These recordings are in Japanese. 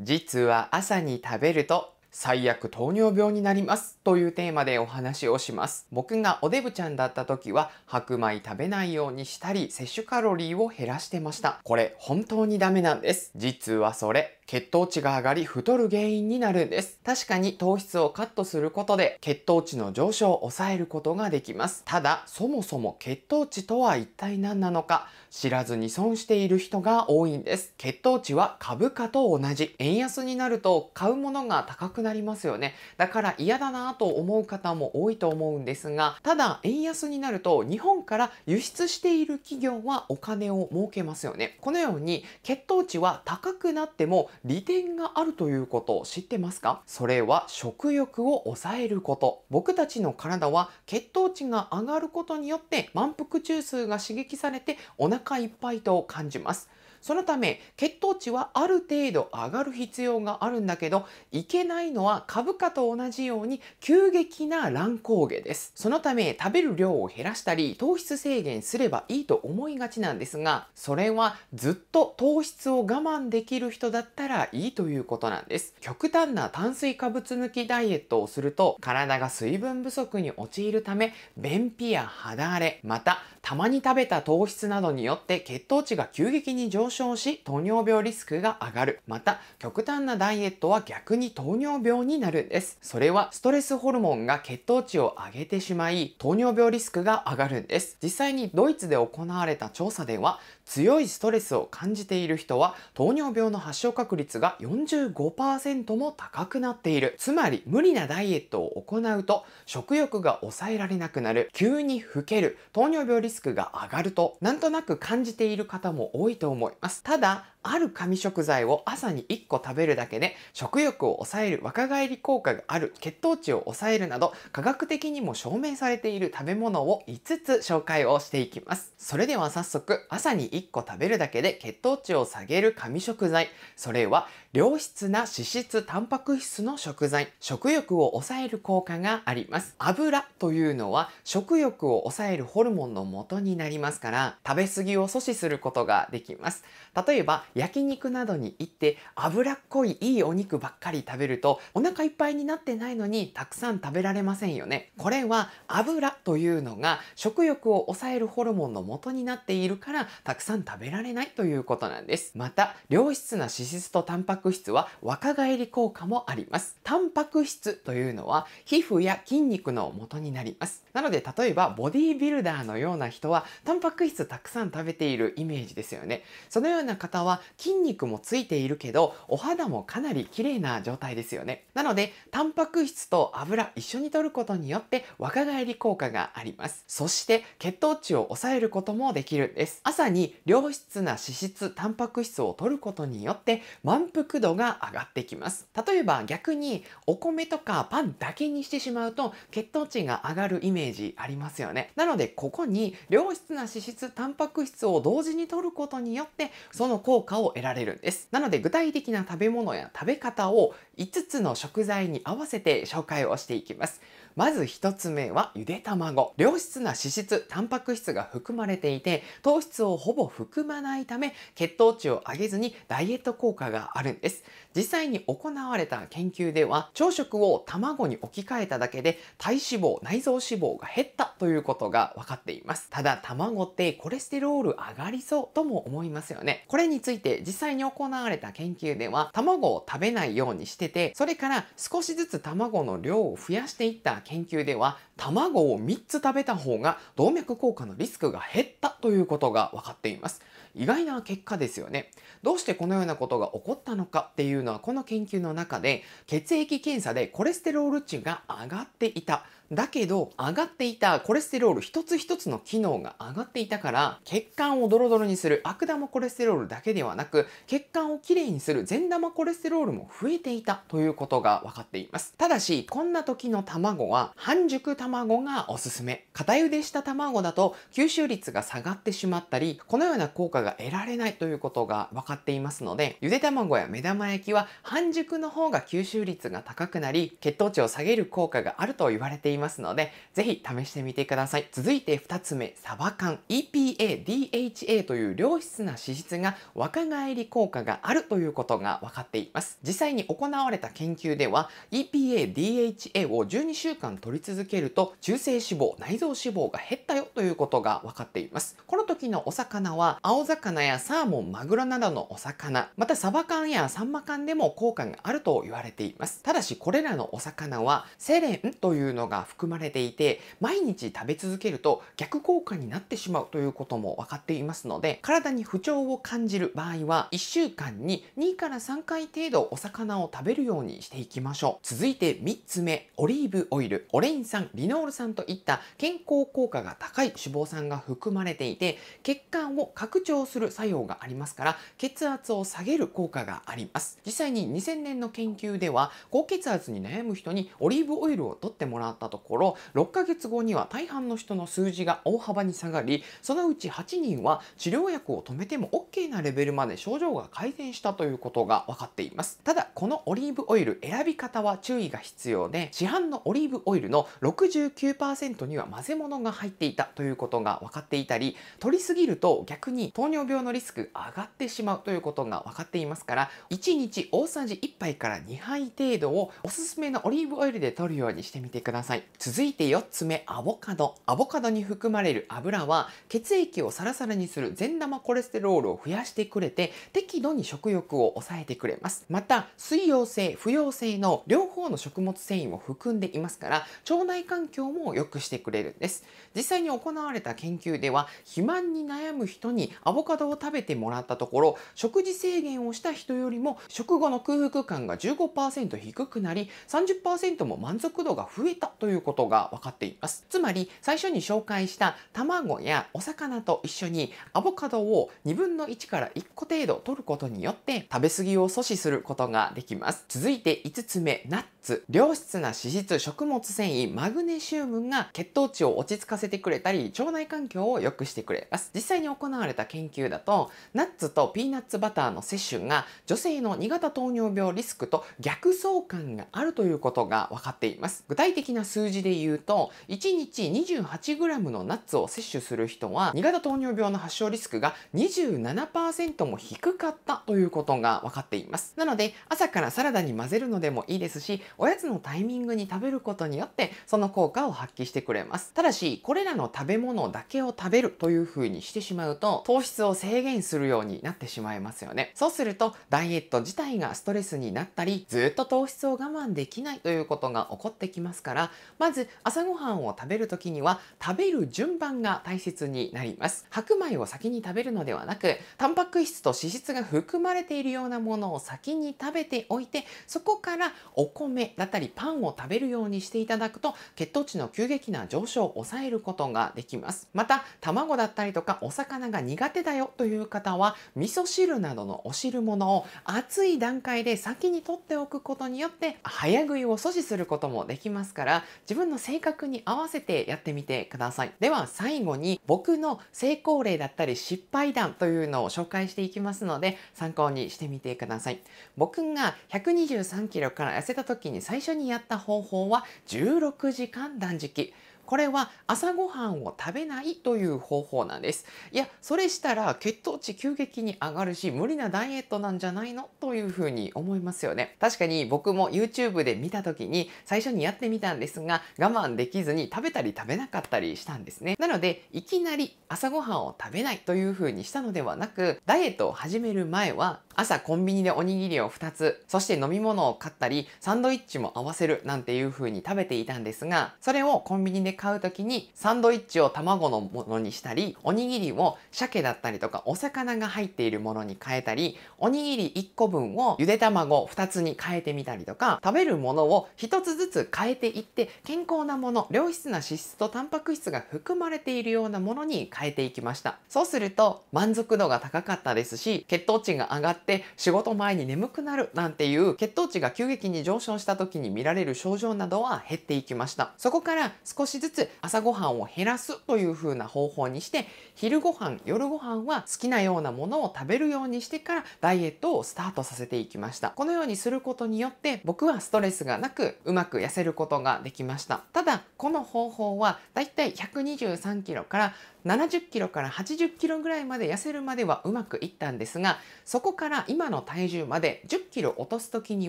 実は朝に食べると最悪糖尿病になりますというテーマでお話をします。僕がおデブちゃんだった時は白米食べないようにしたり摂取カロリーを減らしてました。これ本当にダメなんです。実はそれ血糖値が上がり太る原因になるんです。確かに糖質をカットすることで血糖値の上昇を抑えることができます。ただ、そもそも血糖値とは一体何なのか知らずに損している人が多いんです。血糖値は株価と同じ。円安になると買うものが高くなりますよね。だから嫌だなと思う方も多いと思うんですが、ただ円安になると日本から輸出している企業はお金を儲けますよね。このように血糖値は高くなっても利点があるということを知ってますかそれは食欲を抑えること。僕たちの体は血糖値が上がることによって満腹中枢が刺激されてお腹いっぱいと感じます。そのため血糖値はある程度上がる必要があるんだけどいけないのは株価と同じように急激な乱高下ですそのため食べる量を減らしたり糖質制限すればいいと思いがちなんですがそれはずっと糖質を我慢できる人だったらいいということなんです極端な炭水化物抜きダイエットをすると体が水分不足に陥るため便秘や肌荒れまたたまに食べた糖質などによって血糖値が急激に上上昇し糖尿病リスクが上がるまた極端なダイエットは逆に糖尿病になるんですそれはストレスホルモンが血糖値を上げてしまい糖尿病リスクが上がるんです実際にドイツで行われた調査では強いストレスを感じている人は糖尿病の発症確率が45%も高くなっている。つまり無理なダイエットを行うと食欲が抑えられなくなる、急に老ける、糖尿病リスクが上がるとなんとなく感じている方も多いと思います。ただ、ある紙食材を朝に1個食べるだけで食欲を抑える若返り効果がある血糖値を抑えるなど科学的にも証明されている食べ物を5つ紹介をしていきます。それでは早速朝に1個食べるだけで血糖値を下げる神食材。それは良質な脂質、タンパク質の食材。食欲を抑える効果があります。油というのは食欲を抑えるホルモンの元になりますから、食べ過ぎを阻止することができます。例えば焼肉などに行って油っこいいいお肉ばっかり食べるとお腹いっぱいになってないのにたくさん食べられませんよね。これは油というのが食欲を抑えるホルモンの元になっているからたくさんさん食べられないということなんです。また、良質な脂質とタンパク質は若返り効果もあります。タンパク質というのは皮膚や筋肉の元になります。なので、例えばボディービルダーのような人はタンパク質たくさん食べているイメージですよね。そのような方は筋肉もついているけど、お肌もかなり綺麗な状態ですよね。なので、タンパク質と油一緒に摂ることによって若返り効果があります。そして、血糖値を抑えることもできるんです。朝に良質な脂質、タンパク質を摂ることによって満腹度が上がってきます。例えば逆にお米とかパンだけにしてしまうと血糖値が上がるイメージありますよね。なのでここに良質な脂質、タンパク質を同時に摂ることによってその効果を得られるんです。なので具体的な食べ物や食べ方を5つの食材に合わせて紹介をしていきます。まず1つ目はゆで卵。良質な脂質、タンパク質が含まれていて、糖質をほぼ含まないため、血糖値を上げずにダイエット効果があるんです。実際に行われた研究では、朝食を卵に置き換えただけで、体脂肪、内臓脂肪が減ったということが分かっています。ただ、卵ってコレステロール上がりそうとも思いますよね。これについて実際に行われた研究では、卵を食べないようにしてて、それから少しずつ卵の量を増やしていった研究では卵を3つ食べた方が動脈硬化のリスクが減ったということが分かっています。意外な結果ですよね。どうしてこのようなことが起こったのかっていうのはこの研究の中で血液検査でコレステロール値が上がっていただけど上がっていたコレステロール一つ一つの機能が上がっていたから血管をドロドロにする悪玉コレステロールだけではなく血管をきれいにする善玉コレステロールも増えていたということが分かっていますただしこんな時の卵は半熟卵がおすすめ片茹でした卵だと吸収率が下がってしまったりこのような効果が得られないということが分かっていますのでゆで卵や目玉焼きは半熟の方が吸収率が高くなり血糖値を下げる効果があると言われていますいますので、ぜひ試してみてください。続いて2つ目、サバ缶 EPA、DHA という良質な脂質が若返り効果があるということが分かっています。実際に行われた研究では、EPA、DHA を12週間取り続けると、中性脂肪、内臓脂肪が減ったよということが分かっています。この時のお魚は、青魚やサーモン、マグロなどのお魚、またサバ缶やサンマ缶でも効果があると言われています。ただし、これらのお魚は、セレンというのが含まれていて、毎日食べ続けると逆効果になってしまうということも分かっていますので、体に不調を感じる場合は、1週間に2から3回程度お魚を食べるようにしていきましょう。続いて3つ目、オリーブオイル、オレイン酸、リノール酸といった健康効果が高い脂肪酸が含まれていて、血管を拡張する作用がありますから、血圧を下げる効果があります。実際に2000年の研究では、高血圧に悩む人にオリーブオイルを取ってもらったとところ6ヶ月後には大半の人の数字が大幅に下がりそのうち8人は治療薬を止めても OK なレベルまで症状が改善したということが分かっていますただこのオリーブオイル選び方は注意が必要で市販のオリーブオイルの69%には混ぜ物が入っていたということが分かっていたり取りすぎると逆に糖尿病のリスク上がってしまうということが分かっていますから1日大さじ1杯から2杯程度をおすすめのオリーブオイルで摂るようにしてみてください続いて4つ目、アボカド。アボカドに含まれる油は血液をサラサラにする善玉コレステロールを増やしてくれて適度に食欲を抑えてくれます。また、水溶性、不溶性の両方の食物繊維を含んでいますから腸内環境も良くしてくれるんです。実際に行われた研究では肥満に悩む人にアボカドを食べてもらったところ食事制限をした人よりも食後の空腹感が15%低くなり30%も満足度が増えたというということが分かっています。つまり、最初に紹介した卵やお魚と一緒にアボカドを2分の1から1個程度取ることによって食べ過ぎを阻止することができます。続いて5つ目、ナッツ。良質な脂質、食物繊維、マグネシウムが血糖値を落ち着かせてくれたり、腸内環境を良くしてくれます。実際に行われた研究だと、ナッツとピーナッツバターの摂取が女性の2型糖尿病リスクと逆相関があるということが分かっています。具体的な数数字で言うと、1日 28g のナッツを摂取する人は、2型糖尿病の発症リスクが27%も低かったということが分かっています。なので、朝からサラダに混ぜるのでもいいですし、おやつのタイミングに食べることによって、その効果を発揮してくれます。ただし、これらの食べ物だけを食べるという風にしてしまうと、糖質を制限するようになってしまいますよね。そうすると、ダイエット自体がストレスになったり、ずっと糖質を我慢できないということが起こってきますから、まず朝ごはんを食べる時には食べる順番が大切になります白米を先に食べるのではなくタンパク質と脂質が含まれているようなものを先に食べておいてそこからお米だったりパンを食べるようにしていただくと血糖値の急激な上昇を抑えることができますまた卵だったりとかお魚が苦手だよという方は味噌汁などのお汁物を熱い段階で先に取っておくことによって早食いを阻止することもできますから自分の性格に合わせてやってみてください。では最後に僕の成功例だったり失敗談というのを紹介していきますので参考にしてみてください。僕が123キロから痩せた時に最初にやった方法は16時間断食。これは朝ごはんを食べないという方法なんです。いや、それしたら血糖値急激に上がるし、無理なダイエットなんじゃないのというふうに思いますよね。確かに僕も YouTube で見た時に最初にやってみたんですが、我慢できずに食べたり食べなかったりしたんですね。なので、いきなり朝ごはんを食べないというふうにしたのではなく、ダイエットを始める前は朝コンビニでおにぎりを2つ、そして飲み物を買ったり、サンドイッチも合わせるなんていうふうに食べていたんですが、それをコンビニで買う時にサンドイッチを卵のものにしたりおにぎりを鮭だったりとかお魚が入っているものに変えたりおにぎり1個分をゆで卵2つに変えてみたりとか食べるものを1つずつ変えていって健康なもの良質な脂質とタンパク質が含まれているようなものに変えていきましたそうすると満足度が高かったですし血糖値が上がって仕事前に眠くなるなんていう血糖値が急激に上昇した時に見られる症状などは減っていきましたそこから少しずつつつ朝ごはんを減らすという風な方法にして昼ごはん夜ごはんは好きなようなものを食べるようにしてからダイエットをスタートさせていきましたこのようにすることによって僕はストレスがなくうまく痩せることができましたただこの方法はだいたい123キロから70キロから80キロぐらいまで痩せるまではうまくいったんですがそこから今の体重まで10キロ落とす時に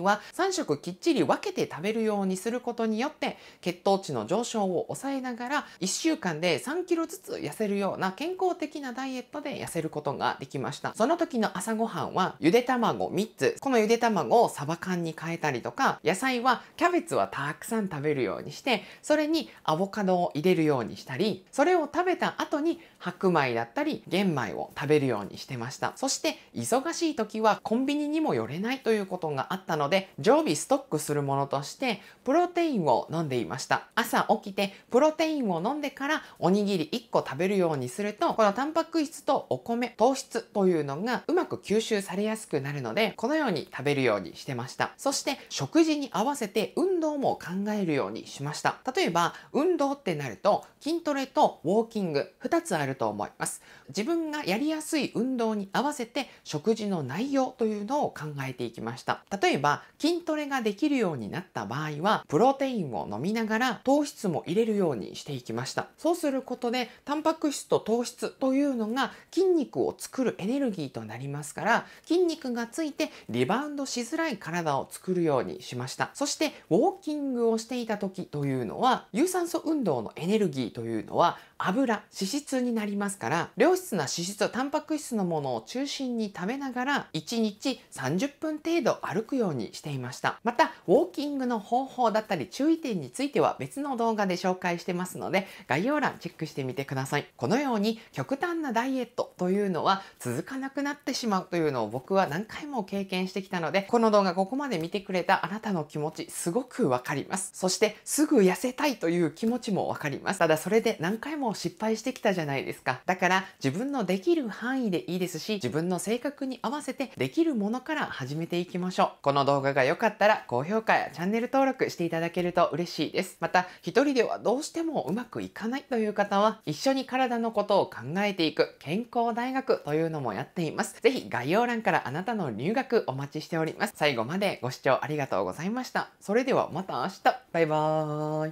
は3食きっちり分けて食べるようにすることによって血糖値の上昇を抑えながら1週間で3キロずつ痩せるような健康的なダイエットで痩せることができましたその時の朝ごはんはゆで卵3つこのゆで卵をサバ缶に変えたりとか野菜はキャベツはたくさん食べるようにしてそれにアボカドを入れるようにしたりそれを食べた後你白米だったり玄米を食べるようにしてましたそして忙しい時はコンビニにも寄れないということがあったので常備ストックするものとしてプロテインを飲んでいました朝起きてプロテインを飲んでからおにぎり1個食べるようにするとこのタンパク質とお米糖質というのがうまく吸収されやすくなるのでこのように食べるようにしてましたそして食事に合わせて運動も考えるようにしました例えば運動ってなると筋トレとウォーキング2つあるると思います。自分がやりやすい運動に合わせて食事の内容というのを考えていきました。例えば筋トレができるようになった場合はプロテインを飲みながら糖質も入れるようにしていきました。そうすることでタンパク質と糖質というのが筋肉を作るエネルギーとなりますから筋肉がついてリバウンドしづらい体を作るようにしました。そしてウォーキングをしていた時というのは有酸素運動のエネルギーというのは油脂質になります。なりますから良質な脂質はタンパク質のものを中心に食べながら1日30分程度歩くようにしていましたまたウォーキングの方法だったり注意点については別の動画で紹介してますので概要欄チェックしてみてくださいこのように極端なダイエットというのは続かなくなってしまうというのを僕は何回も経験してきたのでこの動画ここまで見てくれたあなたの気持ちすごくわかりますそしてすぐ痩せたいという気持ちもわかりますただそれで何回も失敗してきたじゃないですですか。だから自分のできる範囲でいいですし、自分の性格に合わせてできるものから始めていきましょう。この動画が良かったら高評価やチャンネル登録していただけると嬉しいです。また、一人ではどうしてもうまくいかないという方は、一緒に体のことを考えていく健康大学というのもやっています。ぜひ概要欄からあなたの入学お待ちしております。最後までご視聴ありがとうございました。それではまた明日。バイバーイ。